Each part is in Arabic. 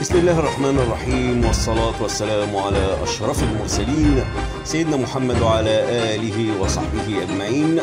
بسم الله الرحمن الرحيم والصلاة والسلام على أشرف المرسلين سيدنا محمد وعلى آله وصحبه أجمعين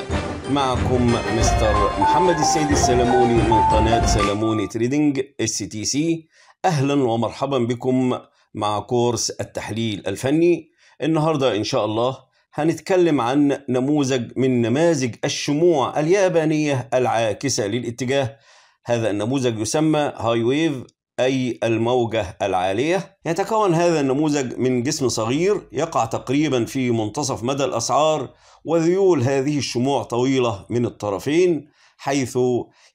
معكم مستر محمد السيد السلموني من قناة سلموني تريدنج اس تي سي أهلا ومرحبا بكم مع كورس التحليل الفني النهاردة إن شاء الله هنتكلم عن نموذج من نماذج الشموع اليابانية العاكسة للاتجاه هذا النموذج يسمى هاي ويف أي الموجة العالية يتكون هذا النموذج من جسم صغير يقع تقريبا في منتصف مدى الأسعار وذيول هذه الشموع طويلة من الطرفين حيث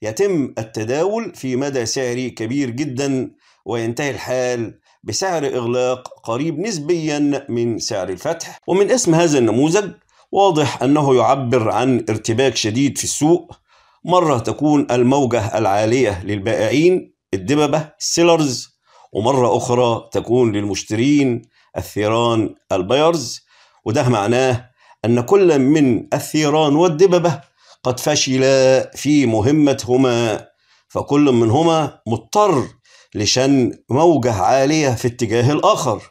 يتم التداول في مدى سعري كبير جدا وينتهي الحال بسعر إغلاق قريب نسبيا من سعر الفتح ومن اسم هذا النموذج واضح أنه يعبر عن ارتباك شديد في السوق مرة تكون الموجة العالية للبائعين الدببة سيلرز ومرة أخرى تكون للمشترين الثيران البايرز وده معناه أن كل من الثيران والدببة قد فشلا في مهمتهما فكل منهما مضطر لشن موجة عالية في اتجاه الآخر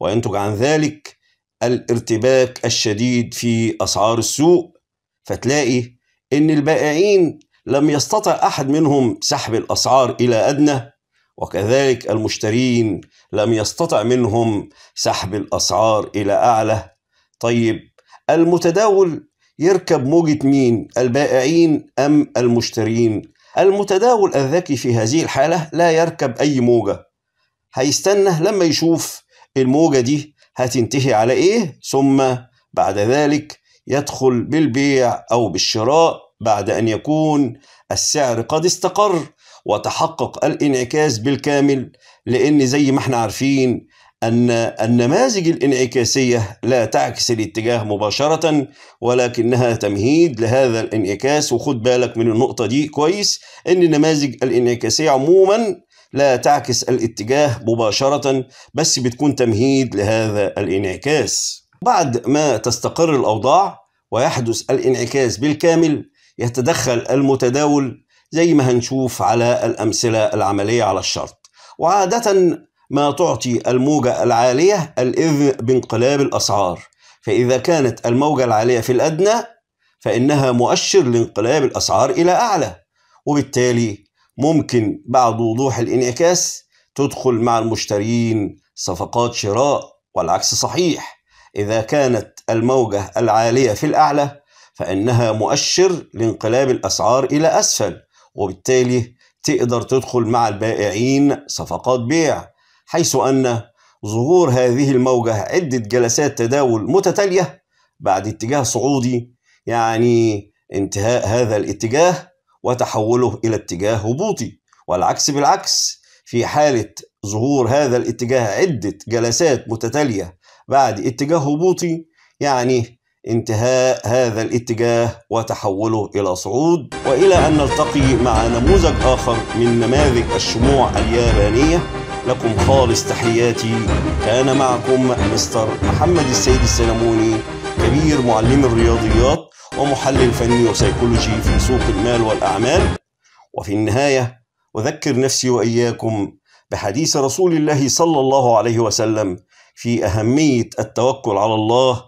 وينتج عن ذلك الارتباك الشديد في أسعار السوق فتلاقي إن البائعين لم يستطع أحد منهم سحب الأسعار إلى أدنى وكذلك المشترين لم يستطع منهم سحب الأسعار إلى أعلى طيب المتداول يركب موجة مين البائعين أم المشترين المتداول الذكي في هذه الحالة لا يركب أي موجة هيستنى لما يشوف الموجة دي هتنتهي على إيه ثم بعد ذلك يدخل بالبيع أو بالشراء بعد أن يكون السعر قد استقر وتحقق الانعكاس بالكامل لأن زي ما احنا عارفين أن النماذج الانعكاسية لا تعكس الاتجاه مباشرة ولكنها تمهيد لهذا الانعكاس وخد بالك من النقطة دي كويس أن النماذج الانعكاسية عموما لا تعكس الاتجاه مباشرة بس بتكون تمهيد لهذا الانعكاس بعد ما تستقر الأوضاع ويحدث الانعكاس بالكامل يتدخل المتداول زي ما هنشوف على الأمثلة العملية على الشرط وعادة ما تعطي الموجة العالية الإذن بانقلاب الأسعار فإذا كانت الموجة العالية في الأدنى فإنها مؤشر لانقلاب الأسعار إلى أعلى وبالتالي ممكن بعد وضوح الانعكاس تدخل مع المشترين صفقات شراء والعكس صحيح إذا كانت الموجة العالية في الأعلى فإنها مؤشر لانقلاب الأسعار إلى أسفل وبالتالي تقدر تدخل مع البائعين صفقات بيع حيث أن ظهور هذه الموجة عدة جلسات تداول متتالية بعد اتجاه صعودي يعني انتهاء هذا الاتجاه وتحوله إلى اتجاه هبوطي والعكس بالعكس في حالة ظهور هذا الاتجاه عدة جلسات متتالية بعد اتجاه هبوطي يعني انتهاء هذا الاتجاه وتحوله إلى صعود وإلى أن نلتقي مع نموذج آخر من نماذج الشموع اليابانية لكم خالص تحياتي كان معكم مستر محمد السيد السلموني كبير معلم الرياضيات ومحلل فني وسيكولوجي في سوق المال والأعمال وفي النهاية أذكر نفسي وإياكم بحديث رسول الله صلى الله عليه وسلم في أهمية التوكل على الله